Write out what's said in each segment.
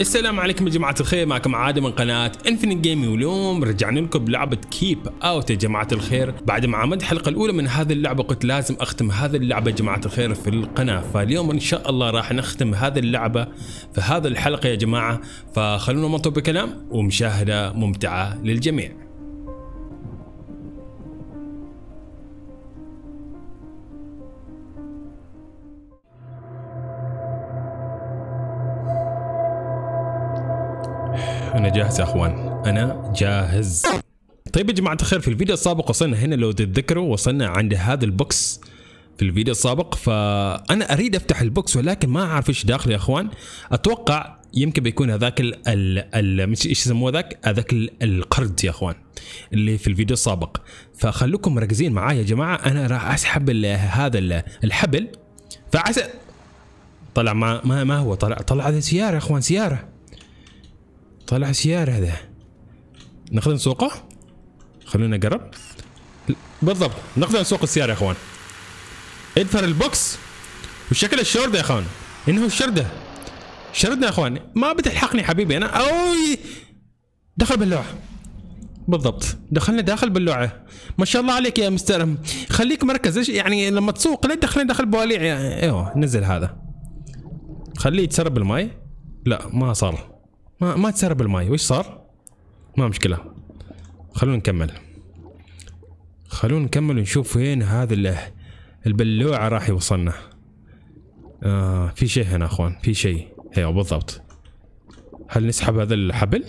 السلام عليكم يا جماعة الخير معكم عادة من قناة انفينيت جيمنج واليوم رجعنا لكم بلعبة كيب اوت يا جماعة الخير بعد ما عملت الحلقة الأولى من هذه اللعبة قلت لازم أختم هذه اللعبة يا جماعة الخير في القناة فاليوم إن شاء الله راح نختم هذه اللعبة في هذه الحلقة يا جماعة فخلونا نمطوا بكلام ومشاهدة ممتعة للجميع انا جاهز يا اخوان انا جاهز طيب يا جماعه الخير في الفيديو السابق وصلنا هنا لو تتذكروا وصلنا عند هذا البوكس في الفيديو السابق فانا اريد افتح البوكس ولكن ما اعرف ايش داخله يا اخوان اتوقع يمكن بيكون هذاك ال ال مش ايش يسموه ذاك هذاك القرد يا اخوان اللي في الفيديو السابق فخلوكم مركزين معايا يا جماعه انا راح اسحب هذا الحبل فعسى طلع ما, ما هو طلع طلع هذه سياره يا اخوان سياره طلع سيارة هذا ناخذ نسوقه خلونا نقرب بالضبط ناخذ نسوق السيارة يا اخوان ادفر البوكس وشكل الشردة يا اخوان انه الشردة شردنا يا اخوان ما بتلحقني حبيبي انا اوي دخل باللوعة بالضبط دخلنا داخل باللوعة ما شاء الله عليك يا مستر خليك مركز ايش يعني لما تسوق لا تدخلني داخل بواليع ايوه نزل هذا خليه يتسرب الماي لا ما صار ما ما تسرب الماي وش صار ما مشكله خلونا نكمل خلونا نكمل ونشوف وين هذا البلوعه راح يوصلنا آه في شيء هنا اخوان في شيء ايوه بالضبط هل نسحب هذا الحبل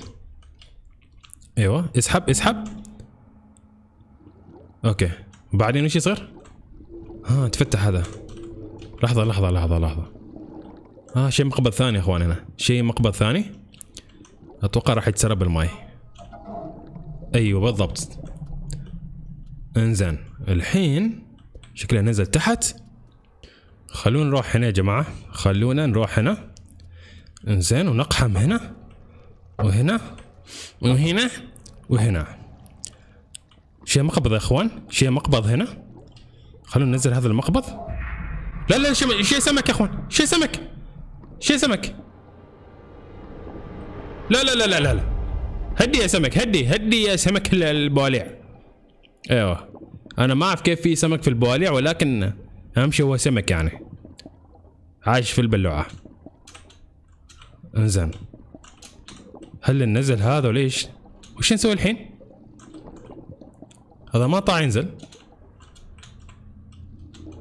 ايوه اسحب اسحب اوكي وبعدين وش يصير ها آه، تفتح هذا لحظه لحظه لحظه لحظه اه شيء مقبض ثاني يا اخوان هنا شيء مقبض ثاني اتوقع راح يتسرب الماي ايوه بالضبط انزين الحين شكله نزل تحت خلونا نروح هنا يا جماعة خلونا نروح هنا انزين ونقحم هنا وهنا وهنا وهنا شيء مقبض يا اخوان شيء مقبض هنا خلونا ننزل هذا المقبض لا لا شيء سمك يا اخوان شيء سمك شيء سمك لا لا لا لا لا هدي يا سمك هدي هدي يا سمك البواليع ايوه انا ما اعرف كيف في سمك في البواليع ولكن اهم شيء هو سمك يعني عايش في البلوعه انزين هل ننزل هذا ولا ايش؟ وش نسوي الحين؟ هذا ما طاع ينزل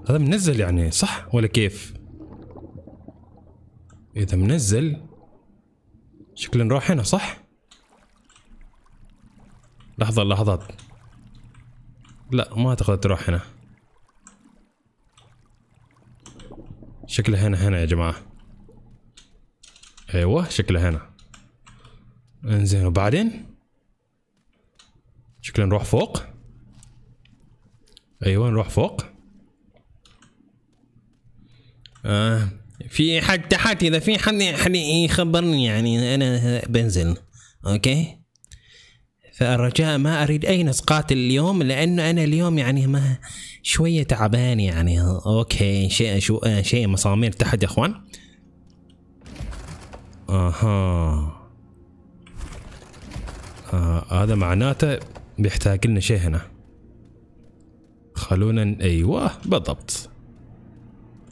هذا منزل يعني صح ولا كيف؟ اذا منزل شكل نروح هنا صح؟ لحظة لحظات لا ما اعتقد تروح هنا شكلها هنا هنا يا جماعة ايوه شكلها هنا انزين وبعدين شكله نروح فوق ايوه نروح فوق آه في حد تحت اذا في حد يخبرني يعني انا بنزل اوكي فالرجاء ما اريد اي نسقات اليوم لانه انا اليوم يعني ما شويه تعبان يعني اوكي شيء شو شيء مسامير تحت يا اخوان اها آه هذا معناته بيحتاج لنا شيء هنا خلونا ايوه بالضبط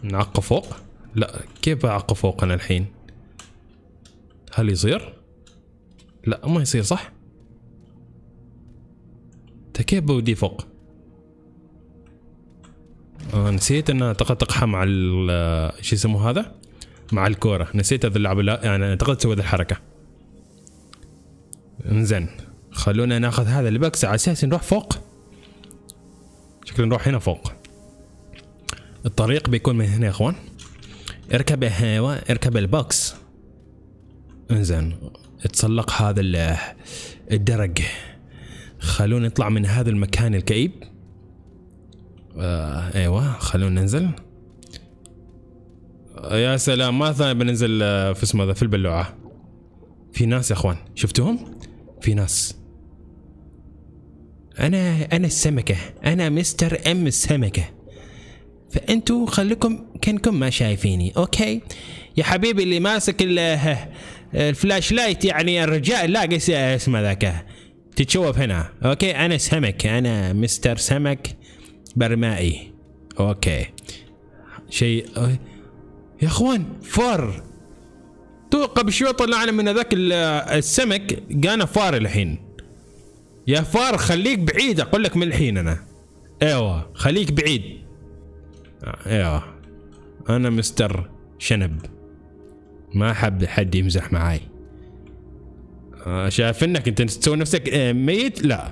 نعقه فوق لا كيف اعقف فوقنا الحين هل يصير لا ما يصير صح كيف بودي فوق آه نسيت ان اعتقد تقحى مع آه، شو يسموه هذا مع الكوره نسيت هذا اللعب لا يعني اعتقد سوى الحركه انزين خلونا ناخذ هذا البكس على اساس نروح فوق شكلنا نروح هنا فوق الطريق بيكون من هنا يا اخوان اركب هيوا اركب البوكس انزين اتسلق هذا الدرج خلونا نطلع من هذا المكان الكئيب آه ايوه خلونا ننزل آه يا سلام ما ثاني بننزل آه في اسمه هذا في البلوعه في ناس يا اخوان شفتوهم في ناس انا انا السمكه انا مستر ام السمكه فانتوا خليكم كانكم ما شايفيني اوكي يا حبيبي اللي ماسك الفلاش لايت يعني الرجال لا اسمه ذاك تتشوف هنا اوكي انا سمك انا مستر سمك برمائي اوكي شيء يا اخوان فار تو قبل شوي طلعنا من ذاك السمك قانا فار الحين يا فار خليك بعيد اقول لك من الحين انا ايوه خليك بعيد يا انا مستر شنب ما احب حد يمزح معاي آه، شايف انك انت تسوي نفسك آه، ميت لا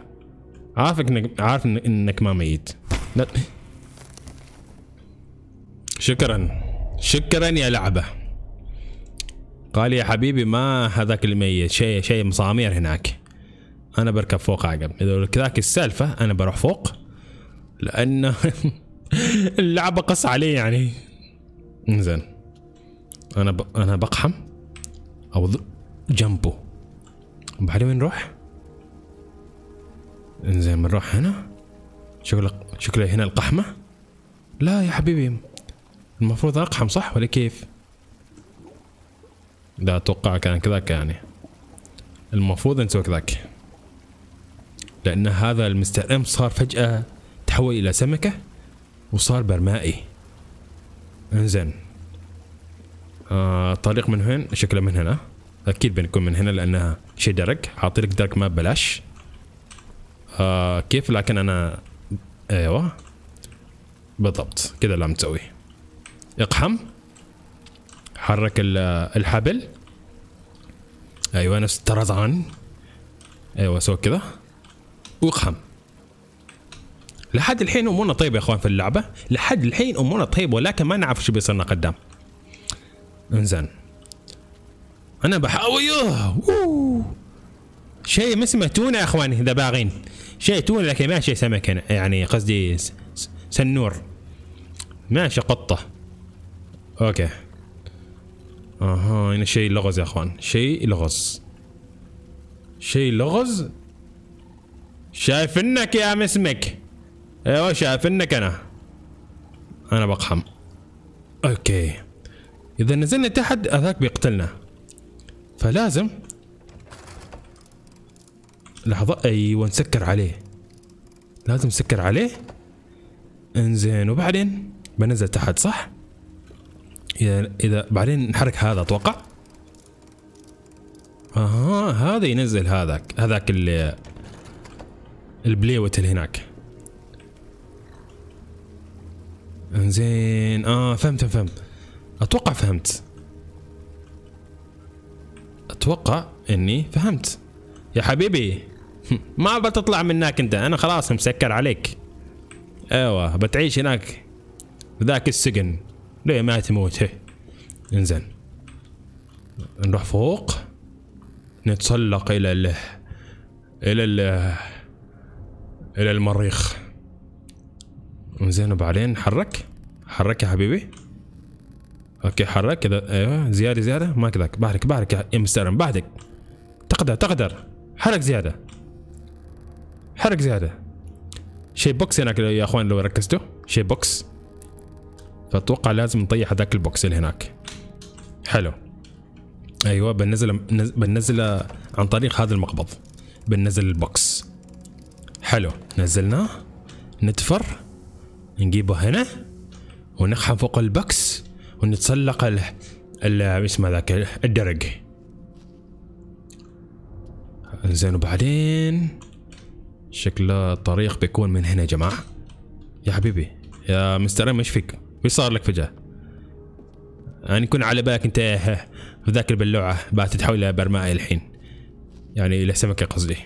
عارفك انك عارف انك ما ميت لا شكرا شكرا يا لعبه قال يا حبيبي ما هذاك اللي ميت شيء شيء مصامير هناك انا بركب فوق عقب اذا كذاك السالفه انا بروح فوق لانه اللعبة قص عليه يعني انزين انا ب... انا بقحم او جنبه بعدين وين نروح؟ انزين بنروح هنا شكلك شكله هنا القحمة لا يا حبيبي المفروض اقحم صح ولا كيف؟ لا اتوقع كان كذاك يعني المفروض نسوي كذاك لان هذا ام صار فجأة تحول الى سمكة وصار برمائي انزين آه الطريق من هنا شكله من هنا اكيد بنكون من هنا لانها شيء درك حاطي لك درك ما ببلاش آه كيف لكن انا ايوه بالضبط كذا اللي عم تسوي اقحم حرك الحبل ايوه نفس الطرزان ايوه سوى كذا واقحم لحد الحين امورنا طيبه يا اخوان في اللعبه لحد الحين امورنا طيبه ولكن ما نعرف شو بيصيرنا قدام انزين انا بحاول شيء ما اسمه تونه يا اخواني اذا باغين شيء تونه لكن ما شيء سمك هنا يعني قصدي سنور ماشي قطه اوكي اها هنا شيء لغز يا اخوان شيء لغز شيء لغز شايفنك يا مسمك ايوه شايف انك انا انا بقحم اوكي اذا نزلنا تحت هذاك بيقتلنا فلازم لحظة ايوه نسكر عليه لازم نسكر عليه انزين وبعدين بنزل تحت صح اذا اذا بعدين نحرك هذا اتوقع اها هذا ينزل هذاك هذاك اللي البليوت اللي هناك انزين اه فهمت فهمت اتوقع فهمت اتوقع اني فهمت يا حبيبي ما بتطلع منك انت انا خلاص مسكر عليك ايوه بتعيش هناك ذاك السجن ليه ما تموت هي. انزين نروح فوق نتسلق الى ال الى ال الى المريخ زين وبعدين حرك حرك يا حبيبي اوكي حرك كذا ايوه زياده زياده ما كذاك بحرك بحرك يا مسترم بحرك تقدر تقدر حرك زياده حرك زياده شي بوكس هناك يا اخوان لو ركزتوا شي بوكس فاتوقع لازم نطيح هذاك البوكس اللي هناك حلو ايوه بنزل بنزل عن طريق هذا المقبض بنزل البوكس حلو نزلناه نتفر نجيبه هنا ونخحم فوق البكس ونتسلق ال ال اسمه ذاك الدرج زين وبعدين شكل الطريق بيكون من هنا يا جماعه يا حبيبي يا مستر ايش فيك؟ ايش صار لك فجاه؟ يعني كن على بالك انت في ذاك البلوعه بعد تتحول برمائي الحين يعني الى سمكه قصدي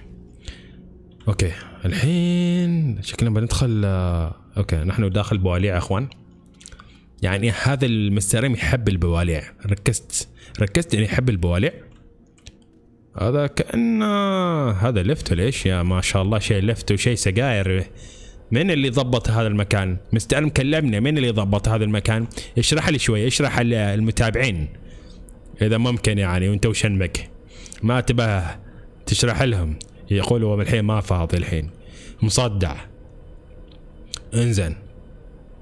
اوكي الحين شكلنا بندخل آه، اوكي نحن داخل بواليع اخوان يعني هذا المستريم يحب البواليع ركزت ركزت انه يحب البواليع هذا كأن هذا لفت ولا ايش يا ما شاء الله شيء لفت وشيء سجاير من اللي ضبط هذا المكان مستعلم كلمنا من اللي ضبط هذا المكان اشرح لي شوي اشرح للمتابعين اذا ممكن يعني وانت وشنمك ما تبه تشرح لهم يقولوا الحين ما فاضي الحين مصدع انزين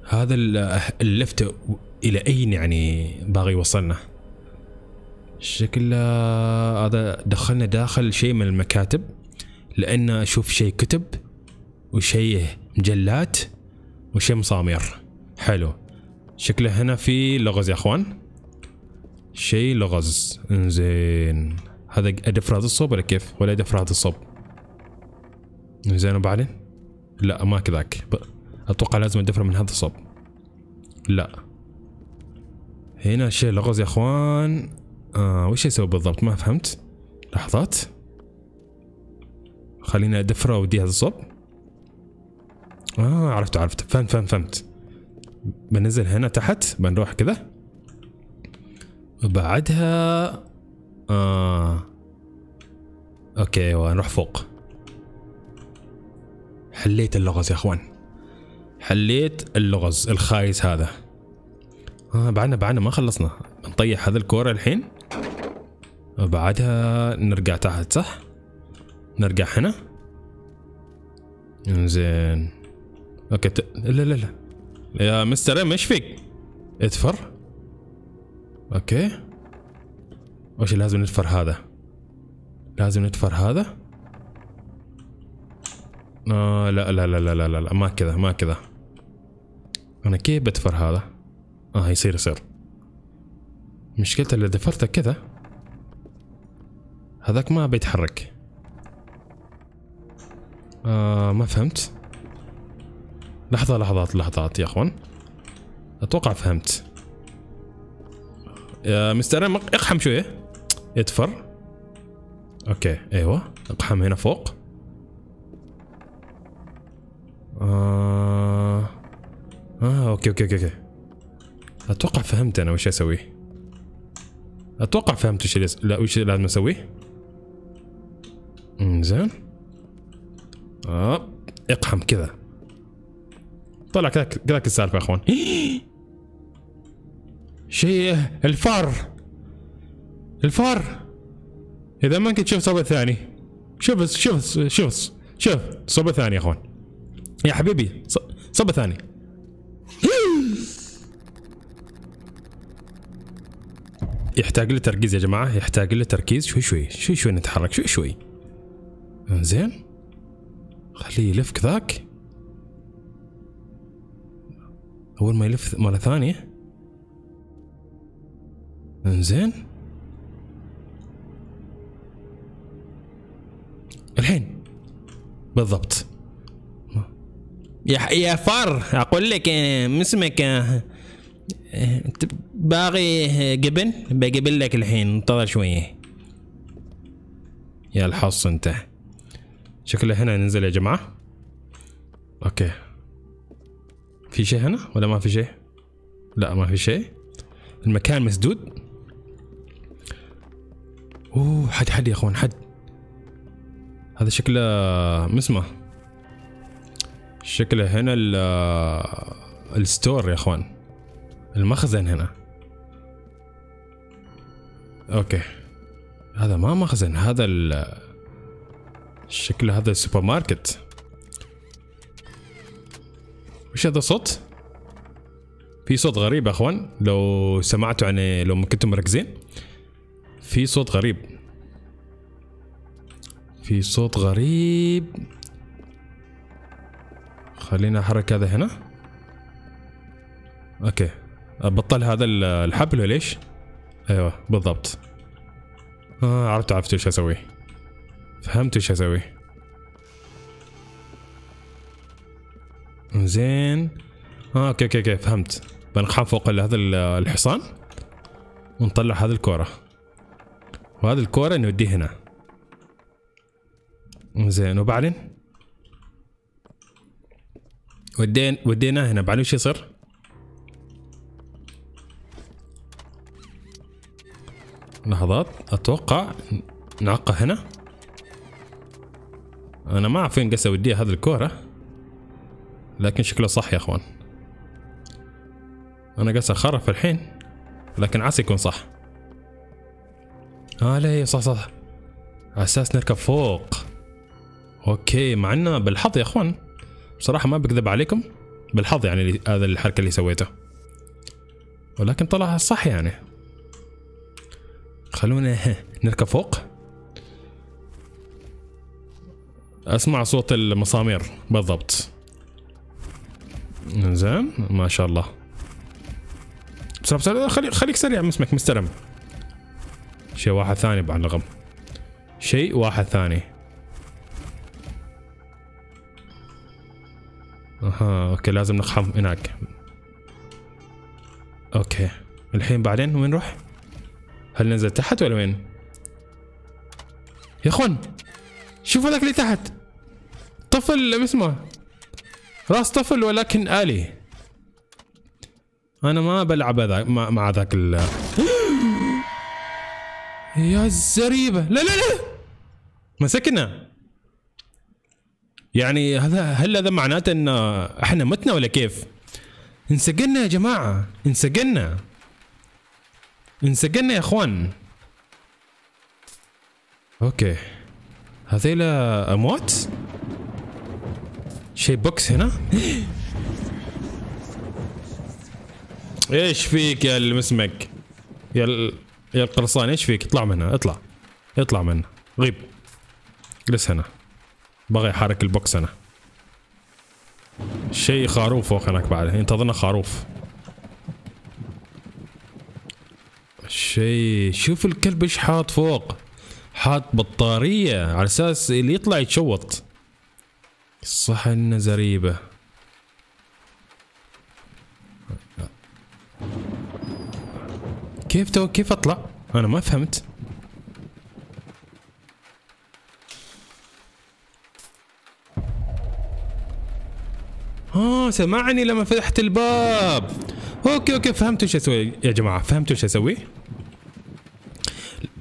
هذا اللفت الى اين يعني باغي يوصلنا شكله آه، هذا دخلنا داخل شيء من المكاتب لان اشوف شيء كتب وشيء مجلات وشيء مصامير حلو شكله هنا في لغز يا اخوان شيء لغز انزين هذا ادفراد الصوب ولا كيف ولا ادفراد الصوب انزين وبعدين لا ما كذاك اتوقع لازم ادفر من هذا الصوب لا هنا شيء لغز يا اخوان آه وش يسوي بالضبط ما فهمت لحظات خليني ادفره ودي هذا الصوب اه عرفت عرفت فهمت فهمت فهمت بنزل هنا تحت بنروح كذا وبعدها آه اوكي ونروح فوق حليت اللغز يا اخوان حليت اللغز الخايس هذا آه بعنا بعنا ما خلصنا نطيح هذا الكورة الحين وبعدها آه، نرجع تحت صح نرجع هنا زين اوكي ت... لا لا لا يا مستر ام ايش فيك اتفر اوكي وش لازم نتفر هذا لازم نتفر هذا آه لا لا لا لا لا لا ما كذا ما كذا أنا كيف بدفر هذا؟ آه يصير يصير مشكلته اللي دفرته كذا هذاك ما بيتحرك آه ما فهمت لحظة لحظات لحظات يا اخوان اتوقع فهمت يا مستر اقحم شوية ادفر اوكي ايوه اقحم هنا فوق آه اه اوكي اوكي اوكي اتوقع فهمت انا وش اسوي اتوقع فهمت وش لس... لا وش لازم اسويه زين اه اقحم كذا طلع كذاك كذاك السالفه يا اخوان شيء الفار الفار اذا ما كنت شوف صوب ثاني شوف شوف شوف شوف صوب ثاني يا اخوان يا حبيبي صوب ثاني يحتاج له تركيز يا جماعه يحتاج له تركيز شوي شوي شوي شوي نتحرك شوي شوي زين خليه يلف كذاك اول ما يلف مره ثانيه زين الحين بالضبط يا يا فر اقول لك اسمك باقي قبل بقبل لك الحين انتظر شويه يا الحص انت شكله هنا ننزل يا جماعه اوكي في شيء هنا ولا ما في شيء لا ما في شيء المكان مسدود اوه حد حد يا اخوان حد هذا شكله مسمه شكله هنا آه، الستور يا اخوان المخزن هنا اوكي هذا ما مخزن هذا ال هذا السوبر ماركت وش هذا صوت؟ في صوت غريب يا اخوان لو سمعتوا يعني لو ما كنتم مركزين في صوت غريب في صوت غريب خلينا احرك هذا هنا اوكي بطل هذا الحبل ولا ايش؟ ايوه بالضبط آه عرفت عرفت ايش اسوي فهمت ايش اسوي زين اه اوكي اوكي اوكي فهمت بنخاف فوق هذا الحصان ونطلع هذه الكورة وهذه الكورة نوديه هنا زين وبعدين ودين ودينا هنا بعدين ايش يصير؟ لحظات اتوقع نعقه هنا انا ما اعرف وين قصه وديها هذه الكوره لكن شكله صح يا اخوان انا قاعد اخرف الحين لكن عسى يكون صح اه لا إيه، صح صح اساس نركب فوق اوكي مع انه بالحظ يا اخوان بصراحه ما بكذب عليكم بالحظ يعني هذا الحركه اللي سويته ولكن طلع صح يعني خلونا نركب فوق اسمع صوت المسامير بالضبط زين ما شاء الله بسرعة بسرعة خلي خليك سريع اسمك مستلم شيء واحد ثاني بعد الغم شيء واحد ثاني اها اوكي لازم نقحم هناك اوكي الحين بعدين وين نروح؟ هل نزل تحت ولا وين؟ يا اخوان شوفوا هذاك اللي تحت طفل ما اسمه راس طفل ولكن آلي انا ما بلعب هذا مع ذاك ال يا الزريبه لا لا لا مسكنا يعني هذا هل هذا معناته ان احنا متنا ولا كيف؟ انسجنا يا جماعه انسجنا انسجلنا يا اخوان اوكي هذيلا اموات شي بوكس هنا ايش فيك يا المسمك يا يا القرصان ايش فيك اطلع من هنا اطلع اطلع من هنا غيب جلس هنا بغى يحرك البوكس هنا شيء خروف هناك بعد انتظرنا خروف شيء شوف الكلب ايش حاط فوق حاط بطارية على اساس اللي يطلع يتشوط صح انه زريبة كيف تو كيف اطلع انا ما فهمت اه سمعني لما فتحت الباب اوكي اوكي فهمت ايش اسوي يا جماعه فهمت ايش اسوي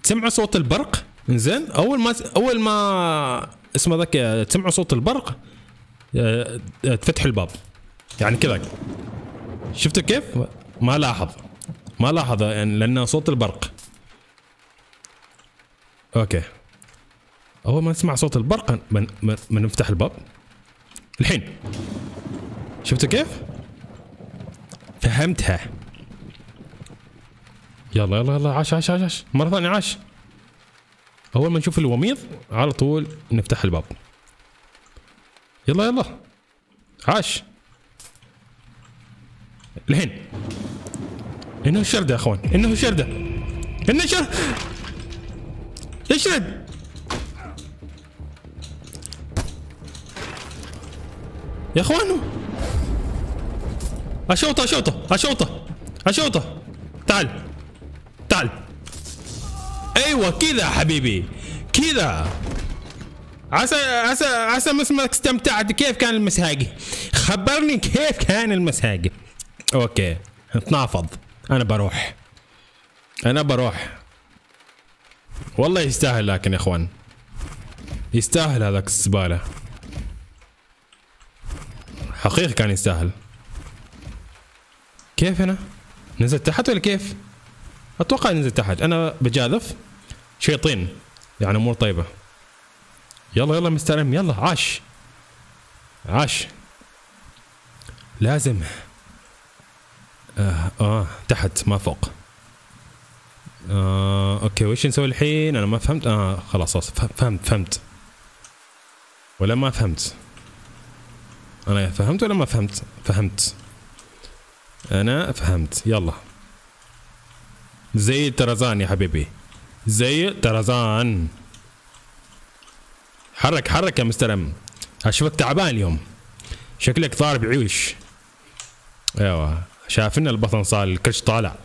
تسمعوا صوت البرق زين اول ما اول ما اسمه ذاك تسمعوا صوت البرق آه، تفتحوا الباب يعني كذا شفتوا كيف؟ ما لاحظ ما لاحظ يعني لان صوت البرق اوكي اول ما نسمع صوت البرق من من, من نفتح الباب الحين شفتوا كيف؟ فهمتها يلا يلا يلا عاش عاش عاش, عاش. مره ثانيه عاش اول ما نشوف الوميض على طول نفتح الباب يلا يلا عاش الحين انه شردة يا اخوان انه شردة انه شردة يشرد يا اخوان اشوطه اشوطه اشوطه اشوطه تعال ايوه كذا حبيبي كذا عسى عسى عسى ما استمتعت كيف كان المساقي خبرني كيف كان المساقي اوكي اتنافض انا بروح انا بروح والله يستاهل لكن يا اخوان يستاهل هذاك الزباله حقيقي كان يستاهل كيف هنا؟ نزل تحت ولا كيف؟ اتوقع نزل تحت انا بجاذف شيطين يعني امور طيبه يلا يلا مستلم يلا عاش عاش لازم آه, اه تحت ما فوق آه اوكي وش نسوي الحين انا ما فهمت اه خلاص فهمت فهمت ولا ما فهمت انا فهمت ولا ما فهمت فهمت انا فهمت يلا زي الترزان يا حبيبي زي طرزان حرك حرك يا مستر ام اشوفك تعبان اليوم شكلك ضارب عيوش ايوه شافنا البطن صار الكرش طالع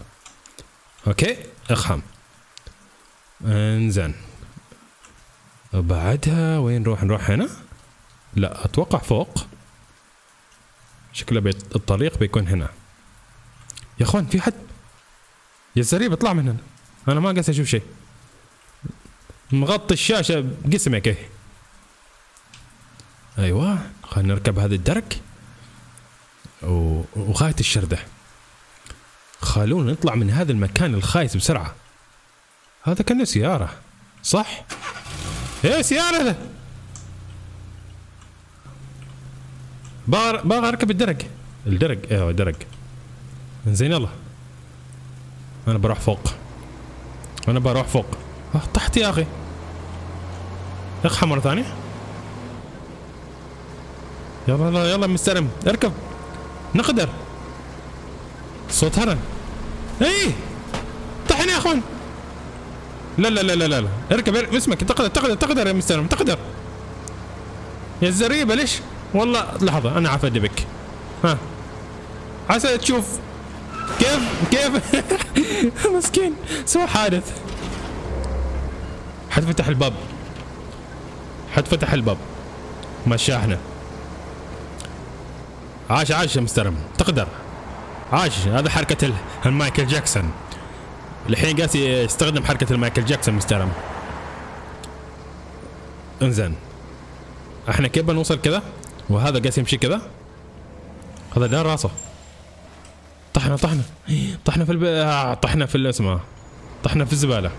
اوكي اخهم انزين وبعدها وين نروح نروح هنا لا اتوقع فوق شكله بيت الطريق بيكون هنا يا اخوان في حد يا الزريب اطلع من هنا انا ما قاعد اشوف شيء مغطي الشاشه بجسمك ايه ايوه خلينا نركب هذا الدرك وغايه الشرده خلونا نطلع من هذا المكان الخايس بسرعه هذا كان سياره صح ايه سياره ذا باغ اركب الدرج الدرج ايوه درج زين يلا انا بروح فوق انا بروح فوق طحت آه، يا اخي اقحى مره ثانيه يلا يلا يلا مستلم اركب نقدر صوت هرن اي طحني يا اخوان لا لا لا لا لا, اركب اسمك تقدر تقدر تقدر يا مستلم تقدر يا الزريبه ليش والله لحظه انا عارف بك ها عسى تشوف كيف كيف مسكين سوى حادث حد فتح الباب حد فتح الباب مشاحنا عاش عاش مسترم تقدر عاش هذا حركة المايكل جاكسون الحين قاس يستخدم حركة المايكل جاكسون مسترم انزين احنا كيف بنوصل كذا وهذا قاس يمشي كذا هذا دار راسه طحنا طحنا طحنا في الب... آه، طحنا في الاسماء طحنا في الزبالة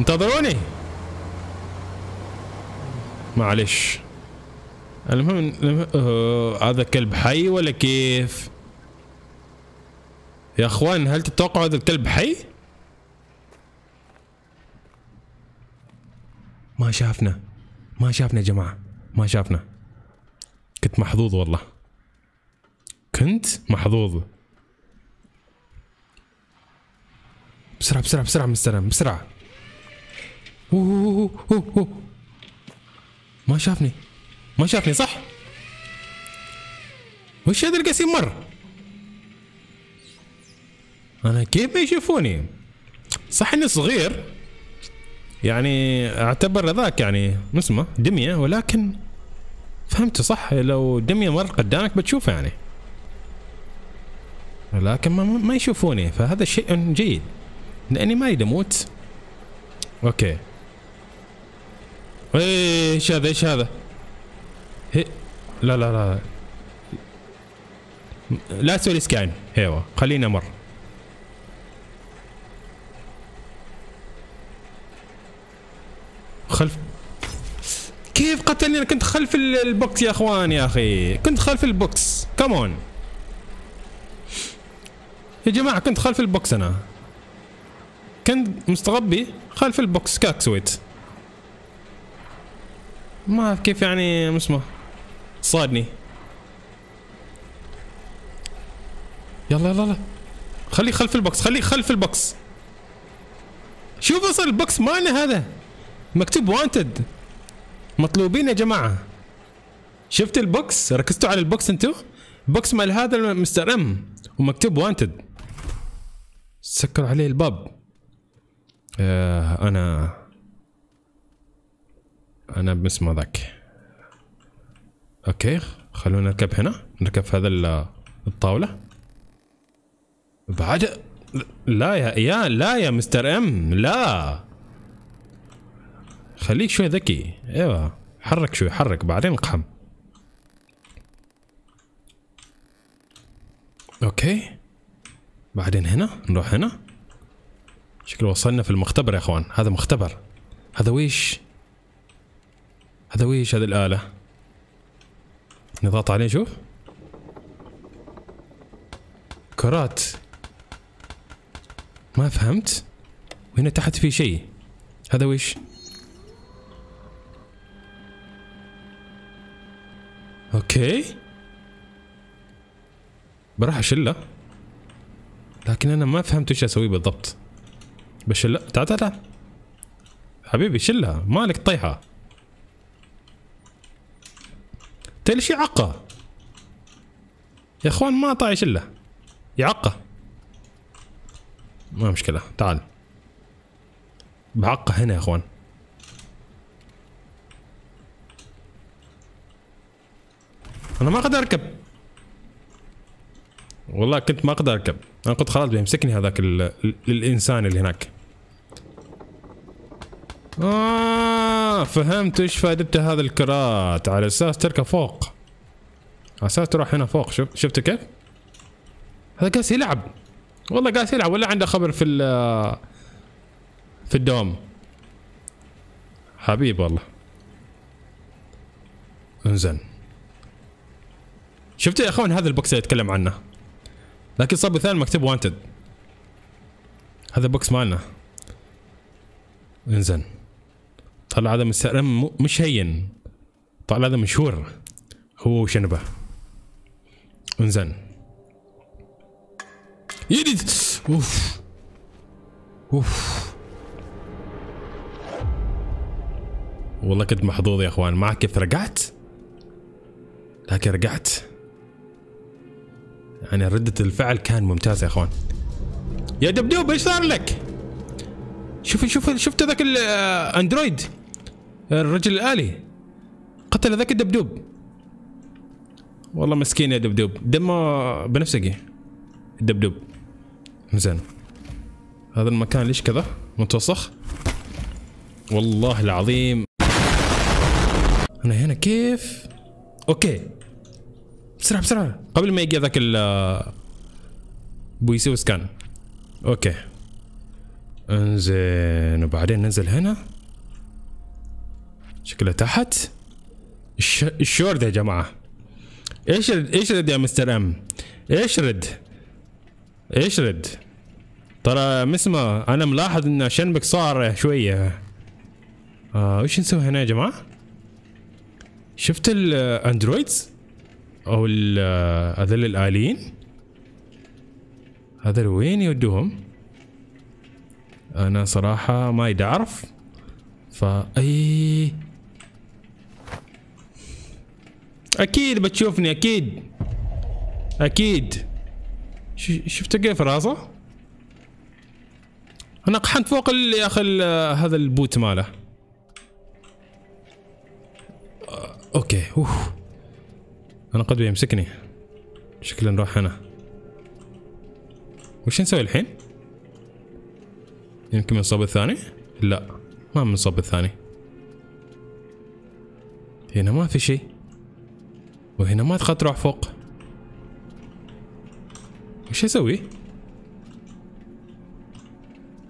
انتظروني معلش المهم آه، هذا كلب حي ولا كيف يا اخوان هل تتوقعوا هذا الكلب حي ما شافنا ما شافنا يا جماعه ما شافنا كنت محظوظ والله كنت محظوظ بسرعه بسرعه بسرعه مستلم بسرعه أوه, أوه, أوه. ما شافني ما شافني صح وش هذا القسيم مر انا كيف ما يشوفوني صح اني صغير يعني اعتبر ذاك يعني اسمه دميه ولكن فهمت صح لو دميه مر قدامك بتشوفه يعني لكن ما, ما يشوفوني فهذا شيء جيد لاني ما اريد اموت اوكي إيه، إيه، إيه، ايش هذا ايش هذا؟ لا لا لا لا تسوي سكان ايوه خلينا مر خلف كيف قتلني انا كنت خلف البوكس يا اخوان يا اخي كنت خلف البوكس كمون يا جماعه كنت خلف البوكس انا كنت مستغبي خلف البوكس كاك سويت ما اعرف كيف يعني اسمه صادني يلا يلا يلا خليه خلف البوكس خليه خلف البوكس شوف اصلا البوكس مالنا هذا مكتوب وانتد مطلوبين يا جماعه شفت البوكس ركزتوا على البوكس انتو بوكس مال هذا مستر ام ومكتوب وانتد سكر عليه الباب آه انا انا باسمه ذاك اوكي خلونا نركب هنا نركب في هذا الطاوله بعد لا يا يا لا يا مستر ام لا خليك شوي ذكي ايوه حرك شوي حرك بعدين اقحم اوكي بعدين هنا نروح هنا شكله وصلنا في المختبر يا اخوان هذا مختبر هذا ويش هذا ويش هذه الآلة نضغط عليه شوف كرات ما فهمت وهنا تحت في شيء هذا ويش اوكي بروح اشله لكن انا ما فهمت ايش اسوي بالضبط بشلها تعال تعال تعال حبيبي شلها مالك طيحه قال شي عقه يا اخوان ما طايش الا يعقه ما مشكله تعال بعقه هنا يا اخوان انا ما اقدر اركب والله كنت ما اقدر اركب انا قلت خلاص بيمسكني هذاك ال... ال... الانسان اللي هناك آه آه، فهمت ايش فائدة هذا الكرات على اساس تركه فوق على اساس تروح هنا فوق شوف شفت كيف؟ هذا قاعد يلعب والله قاعد يلعب ولا عنده خبر في ال في الدوام حبيب والله انزين شفت يا اخوان هذا البوكس اللي اتكلم عنه لكن صب ثاني مكتب وانتد هذا بوكس مالنا انزين طلع هذا من مش هين طلع هذا مشهور هو وشنبه انزين يدي اوف اوف والله كنت محظوظ يا اخوان ما كيف رجعت لكن رجعت يعني ردة الفعل كان ممتاز يا اخوان يا دبدوب ايش صار لك؟ شوف شوف شفت ذاك الاندرويد آه، الرجل الآلي قتل ذاك الدبدوب والله مسكين يا دبدوب دمه بنفسجي الدبدوب زين هذا المكان ليش كذا متوسخ والله العظيم انا هنا كيف اوكي بسرعه بسرعه قبل ما يجي ذاك ال بيسوي سكان اوكي انزين وبعدين ننزل هنا شكله تحت الشورد يا جماعه ايش ايش رد يا مستر ام ايش رد ايش رد ترى مسمى انا ملاحظ ان شنبك صار شويه آه وش نسوي هنا يا جماعه شفت الاندرويدز او آه، هذول الاليين هذول وين يودوهم انا صراحه ما اعرف فاي إيه. اكيد بتشوفني اكيد اكيد شفت كيف راسه انا قحنت فوق يا اخي هذا البوت ماله أه، اوكي اوف انا قد بيمسكني شكلا نروح هنا وش نسوي الحين يمكن الصوب الثاني لا ما الصوب الثاني هنا ما في شيء وهنا ما تقدر تروح فوق وش اسوي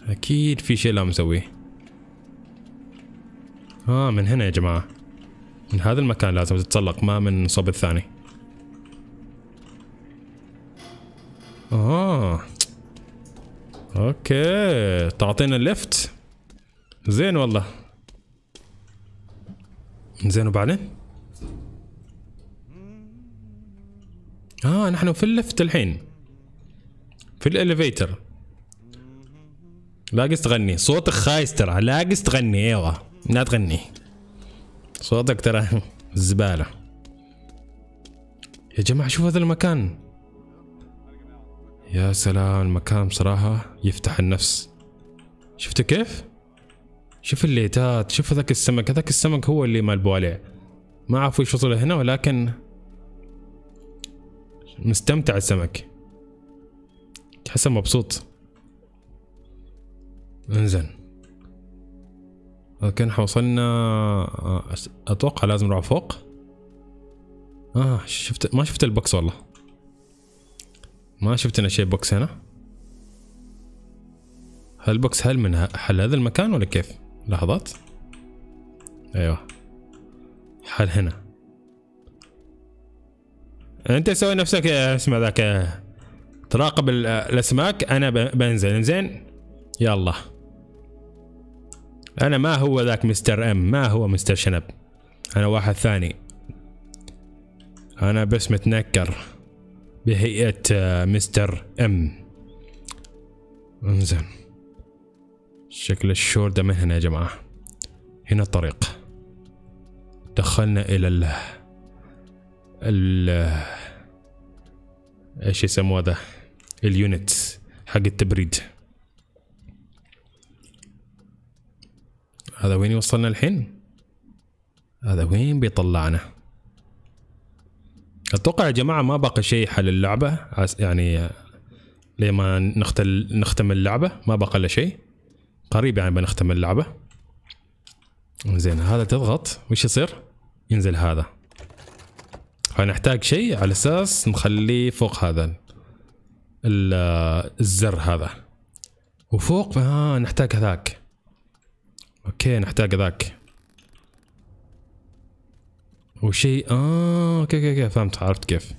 اكيد في شيء لا مسويه اه من هنا يا جماعه من هذا المكان لازم تتسلق ما من صوب الثاني اه اوكي تعطينا الليفت زين والله زين وبعدين اه نحن في اللفت الحين في الاليفيتر لاقص تغني صوتك خايس ترى لاقص تغني ايوه لا تغني صوتك ترى زبالة يا جماعة شوف هذا المكان يا سلام المكان بصراحة يفتح النفس شفتوا كيف؟ شوف الليتات شوف هذاك السمك هذاك السمك هو اللي مال بواليه ما اعرف وش وصل هنا ولكن مستمتع السمك تحسه مبسوط انزين لكن وصلنا اتوقع لازم نروح فوق اه شفت ما شفت البوكس والله ما شفت انا شيء بوكس هنا هالبوكس هل من حل هذا المكان ولا كيف لحظات ايوه حل هنا انت سوي نفسك اسم ذاك تراقب الاسماك انا بنزل انزين يلا انا ما هو ذاك مستر ام ما هو مستر شنب انا واحد ثاني انا بس متنكر بهيئة آه، مستر ام انزين شكل الشور ده من هنا يا جماعة هنا الطريق دخلنا الى الله ال ايش يسموه هذا اليونت حق التبريد هذا وين يوصلنا الحين هذا وين بيطلعنا اتوقع يا جماعه ما بقى شيء حل اللعبه يعني لما نختل نختم اللعبه ما بقى الا شيء قريب يعني بنختم اللعبه زين هذا تضغط وش يصير ينزل هذا فنحتاج شيء على اساس نخليه فوق هذا الزر هذا وفوق آه نحتاج هذاك اوكي نحتاج هذاك وشيء اه اوكي اوكي فهمت عرفت كيف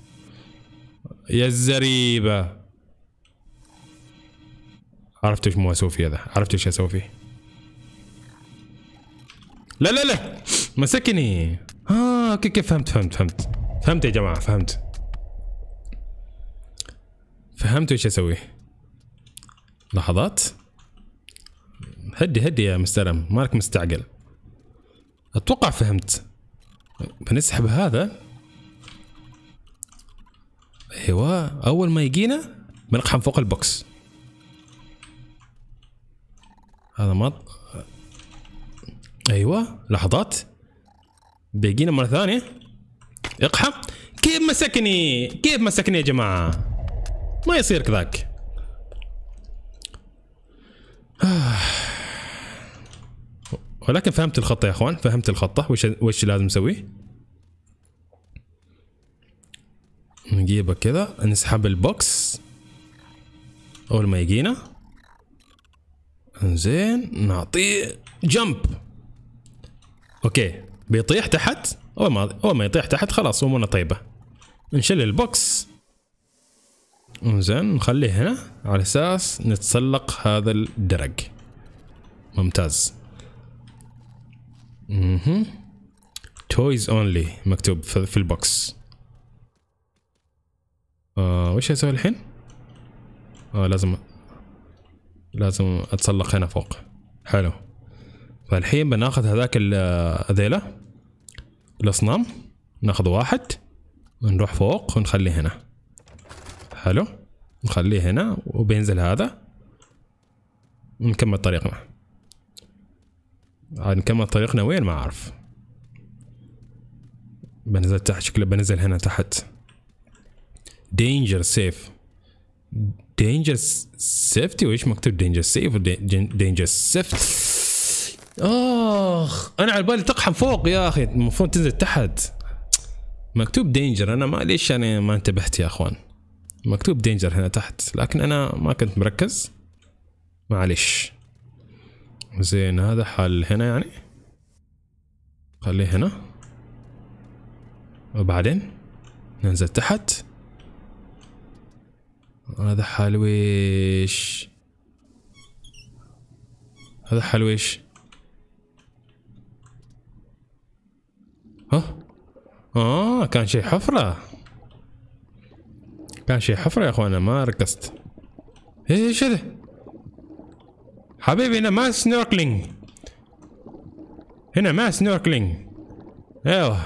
يا الزريبه عرفت ايش مو اسوي فيه هذا عرفت ايش اسوي فيه لا لا لا مسكني اه اوكي اوكي فهمت فهمت فهمت فهمت يا جماعة فهمت فهمت ايش اسوي لحظات هدي هدي يا مستلم مالك مستعجل اتوقع فهمت بنسحب هذا هو أيوة، اول ما يجينا بنقحم فوق البوكس هذا ما ايوه لحظات بيجينا مره ثانيه اقحى كيف مسكني كيف مسكني يا جماعة ما يصير كذاك ولكن فهمت الخطة يا اخوان فهمت الخطة وش وش لازم نسوي نجيبه كذا نسحب البوكس اول ما يجينا زين نعطيه جمب اوكي بيطيح تحت اول ما اول ما يطيح تحت خلاص امورنا طيبه نشيل البوكس زين نخليه هنا على اساس نتسلق هذا الدرج ممتاز اها تويز اونلي مكتوب في البوكس آه وش اسوي الحين؟ آه لازم لازم اتسلق هنا فوق حلو فالحين بناخذ هذاك الذيله الاصنام ناخذ واحد ونروح فوق ونخليه هنا حلو نخليه هنا وبينزل هذا ونكمل طريقنا عاد نكمل طريقنا وين ما اعرف بنزل تحت شكله بنزل هنا تحت دينجر سيف دينجر سيفتي وايش مكتوب دينجر سيف دينجر سيفت اخ انا على بالي تقحم فوق يا اخي المفروض تنزل تحت مكتوب دينجر انا ما ليش انا ما انتبهت يا اخوان مكتوب دينجر هنا تحت لكن انا ما كنت مركز معلش زين هذا حل هنا يعني خليه هنا وبعدين ننزل تحت هذا حلويش هذا حلويش ها اه كان شي حفرة كان شي حفرة يا اخوانا ما ركزت ايش هذا حبيبي هنا ما سنوركلينج هنا ما سنوركلينج ايوه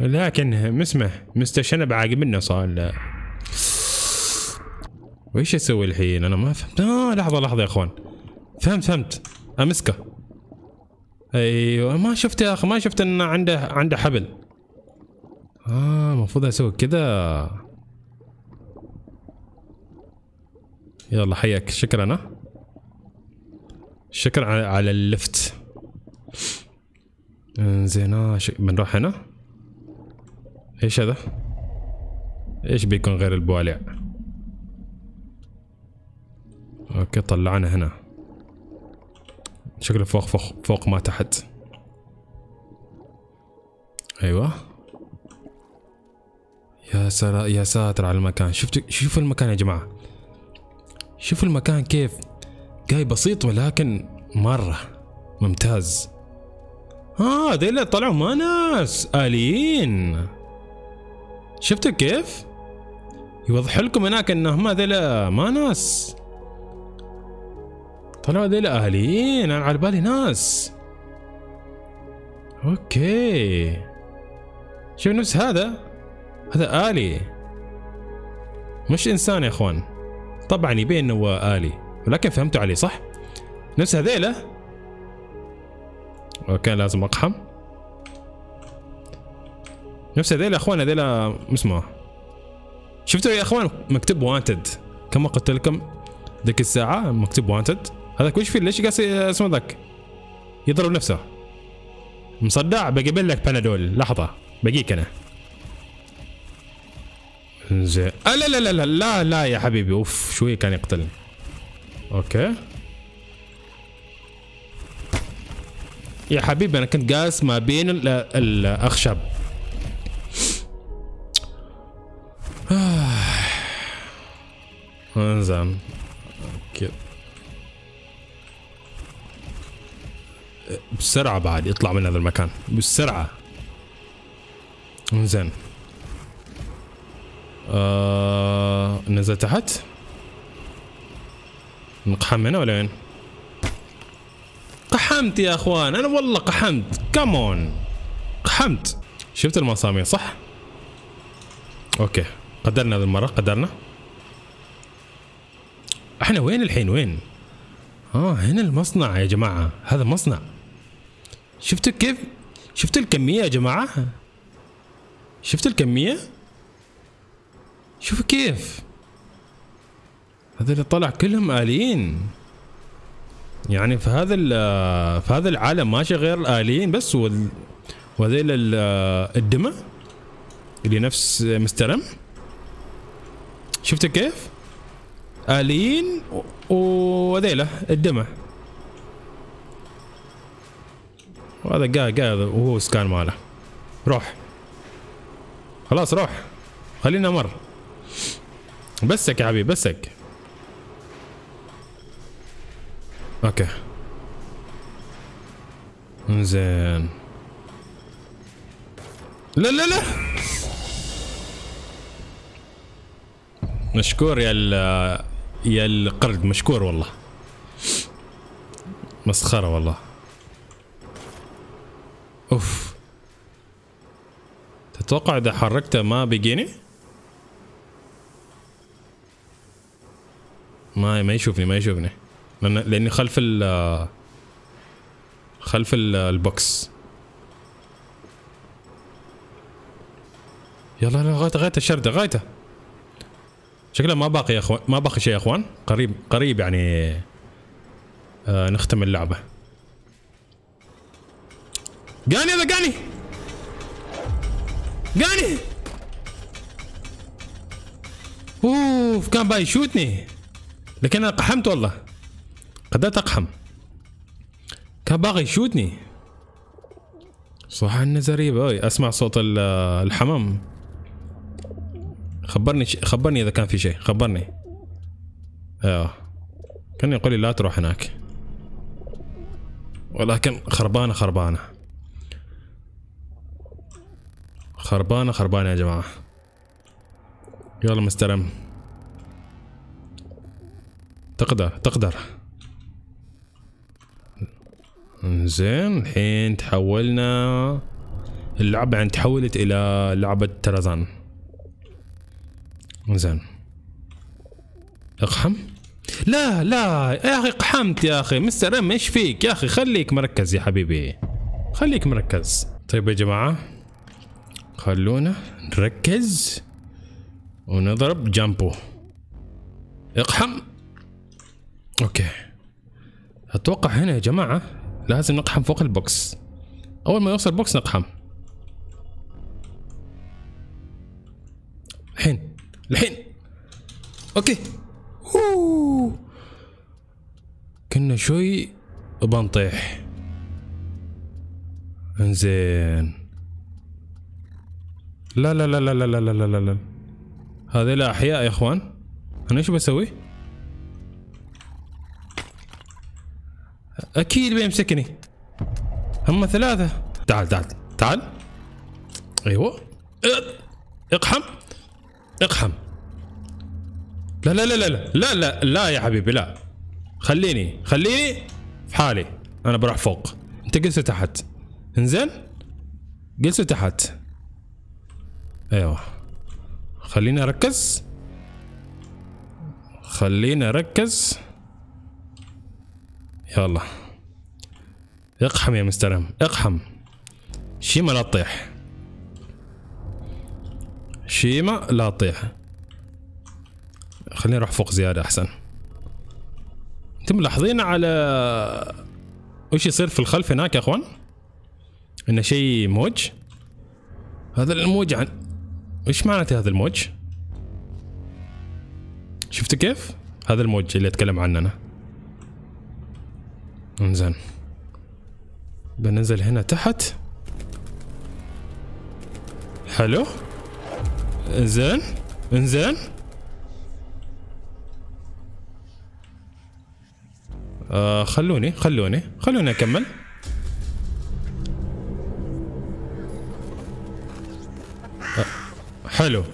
لكن مسمح مستر شنب عاقبنا صار وش اسوي الحين انا ما فهمت آه لحظه لحظه يا اخوان فهمت فهمت امسكه ايوه ما شفت يا اخي ما شفت انه عنده عنده حبل اه المفروض اسوي كذا يلا حياك شكرا ها شكرا على اللفت انزين اه بنروح هنا ايش هذا ايش بيكون غير البوالع اوكي طلعنا هنا شكله فوق فوق فوق ما تحت ايوه يا ساتر يا ساتر على المكان شفت شوف المكان يا جماعه شوف المكان كيف جاي بسيط ولكن مره ممتاز اه دي اللي طلعوا ما ناس اليين شفتوا كيف يوضح لكم هناك ان هم ذيلا ما ناس طلعوا ذي اهاليين انا على بالي ناس اوكي شوف نفس هذا هذا آلي مش إنسان يا إخوان طبعا يبين إنه هو آلي ولكن فهمتوا عليه صح؟ نفس هذيلة اوكي لازم أقحم نفس هذيلة أخوان هذيلة اسمه شفتوا يا أخوان مكتوب وانتد كما قلت لكم ذيك الساعة مكتوب وانتد هذاك وش فيه ليش قاس اسمه ذاك يضرب نفسه مصدع بجيب لك بنادول لحظه بجيك انا زين آه لا لا لا لا لا لا يا حبيبي اوف شوي كان يقتلني اوكي يا حبيبي انا كنت قاس ما بين الاخشاب بالسرعة بعد يطلع من هذا المكان بالسرعة انزين آه نزل تحت نقحم هنا ولا وين؟ قحمت يا اخوان انا والله قحمت كمون قحمت شفت المسامير صح؟ اوكي قدرنا هذه المرة قدرنا احنا وين الحين وين؟ اه هنا المصنع يا جماعة هذا مصنع شفتوا كيف شفتوا الكمية يا جماعة شفتوا الكمية شوفوا كيف هذا اللي طلع كلهم آليين يعني في هذا في هذا العالم ماشي غير الآليين بس وال... وهذيل الدمى اللي نفس مستلم شفتوا كيف؟ آليين وهذيله الدمى وهذا قاعد قاعد وهو سكان ماله روح خلاص روح خلينا مر بسك يا حبيبي بسك اوكي زين لا لا لا مشكور يا ال يا القرد مشكور والله مسخره والله اوف تتوقع اذا حركته ما بيجيني ما ما يشوفني ما يشوفني لان لاني خلف ال خلف البوكس يلا يلا غايته غايته الشردة غايته شكلها ما باقي يا اخوان ما باقي شيء يا اخوان قريب قريب يعني آه نختم اللعبه جاني هذا جاني جاني اوف كان باي يشوتني لكن انا قحمت والله قدرت اقحم كان باغي يشوتني صح النزرية باي اسمع صوت الحمام خبرني ش... خبرني اذا كان في شيء خبرني ايوه كان يقول لي لا تروح هناك ولكن خربانه خربانه خربانة خربانة يا جماعة يلا مسترم تقدر تقدر زين الحين تحولنا اللعبة يعني تحولت إلى لعبة ترزان زين اقحم لا لا يا اخي اقحمت يا اخي مستر ام ايش فيك يا اخي خليك مركز يا حبيبي خليك مركز طيب يا جماعه خلونا نركز ونضرب جامبو اقحم اوكي اتوقع هنا يا جماعة لازم نقحم فوق البوكس اول ما يوصل البوكس نقحم الحين الحين اوكي كنا شوي بنطيح انزين لا لا لا لا لا لا لا لا لا لا احياء يا اخوان انا ايش بسوي؟ اكيد بيمسكني هم ثلاثة تعال تعال تعال ايوه اقحم اقحم لا لا لا لا لا لا لا, لا يا حبيبي لا خليني خليني في حالي انا بروح فوق انت جلسه تحت انزين جلسه تحت ايوه خليني اركز خليني اركز يلا اقحم يا مستر اقحم شيما لا تطيح شيما لا تطيح خليني اروح فوق زياده احسن انتم ملاحظين على وش يصير في الخلف هناك يا اخوان؟ انه شيء موج هذا الموج عن ايش معناته هذا الموج؟ شفت كيف؟ هذا الموج اللي اتكلم عنه انا انزين بنزل هنا تحت حلو انزين انزين آه خلوني خلوني خلوني اكمل حلو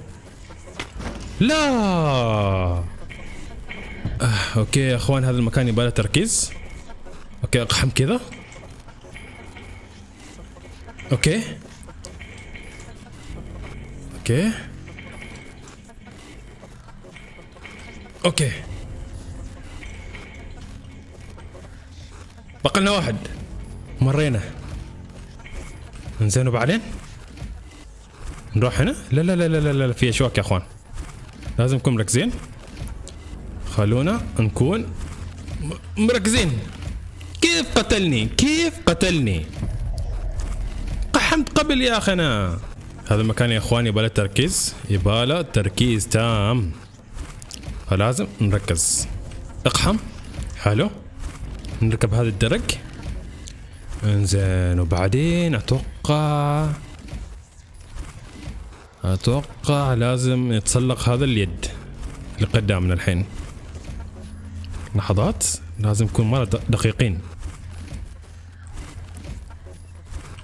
لا آه اوكي يا اخوان هذا المكان يبغى له تركيز اوكي اقحم كذا اوكي اوكي اوكي بقلنا واحد مرينا انزين وبعدين نروح هنا لا لا لا لا لا, لا في اشواك يا اخوان لازم نكون مركزين خلونا نكون مركزين كيف قتلني كيف قتلني قحمت قبل يا اخي انا هذا المكان يا اخوان يبغى تركيز يبغى تركيز تام فلازم نركز اقحم حلو نركب هذا الدرج انزين وبعدين اتوقع اتوقع لازم يتسلق هذا اليد اللي قدامنا الحين لحظات لازم نكون مرة دقيقين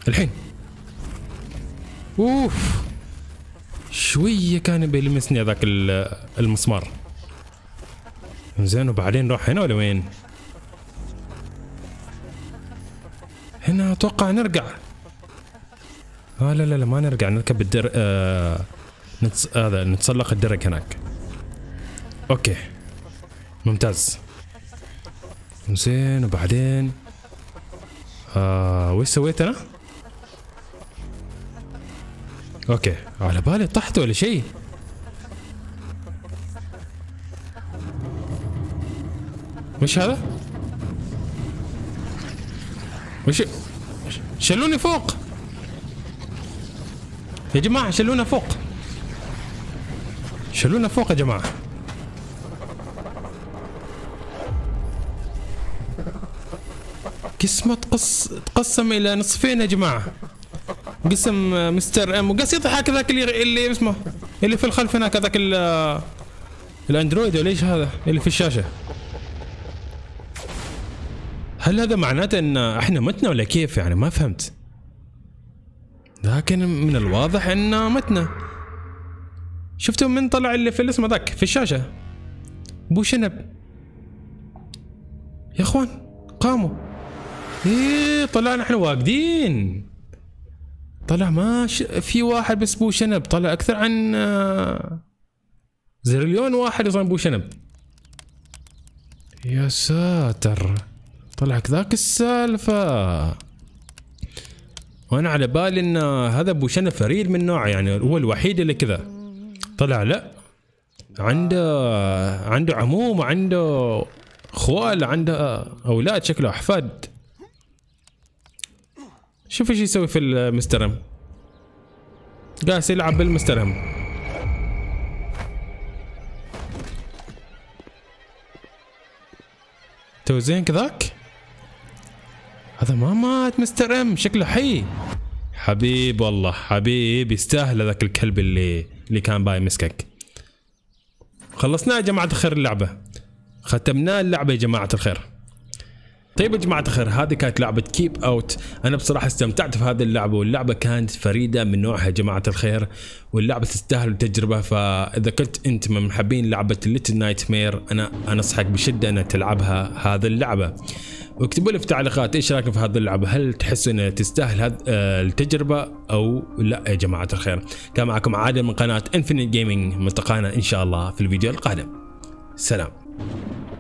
الحين اوف شوية كان بيلمسني هذاك المسمار زين وبعدين نروح هنا ولا وين؟ هنا اتوقع نرجع اه لا لا لا ما نرجع نركب الدر آه نتس... هذا آه نتسلق الدرج هناك اوكي ممتاز زين وبعدين آه وش سويت انا؟ اوكي على بالي طحت ولا شيء وش هذا؟ وش شلوني فوق يا جماعة شلونا فوق شلونا فوق يا جماعة قسمة تقص تقسم إلى نصفين يا جماعة قسم مستر ام وقاس يضحك ذاك اللي اللي اسمه اللي في الخلف هناك هذاك الاندرويد ولا ايش هذا اللي في الشاشة هل هذا معناته ان احنا متنا ولا كيف يعني ما فهمت لكن من الواضح انه متنا شفتوا من طلع اللي في الاسم ذاك في الشاشه بو شنب يا اخوان قاموا ايه طلعنا احنا واقدين طلع ما ش... في واحد بس بو شنب طلع اكثر عن آه، زرليون واحد يصنع بو شنب يا ساتر طلع كذاك السالفه وانا على بالي ان هذا ابو شنه فريد من نوعه يعني هو الوحيد اللي كذا طلع لا عنده عنده عموم وعنده خوال عنده اولاد شكله احفاد شوف ايش يسوي في المسترم قاعد يلعب بالمسترم تو زين كذاك هذا ما مات مستر ام شكله حي حبيب والله حبيب يستاهل ذاك الكلب اللي اللي كان باي مسكك خلصناه يا جماعه الخير اللعبه ختمناه اللعبه يا جماعه الخير طيب يا جماعة الخير هذه كانت لعبة كيب اوت انا بصراحة استمتعت في هذه اللعبة واللعبة كانت فريدة من نوعها يا جماعة الخير واللعبة تستاهل التجربة فاذا كنت انت من محبين لعبة ليتل نايت مير انا انصحك بشدة انك تلعبها هذه اللعبة واكتبوا لي في التعليقات ايش رايكم في هذه اللعبه هل تحس انها تستاهل آه، التجربه او لا يا جماعه الخير كان معكم عادل من قناه انفينيت جيمنج ملتقانا ان شاء الله في الفيديو القادم سلام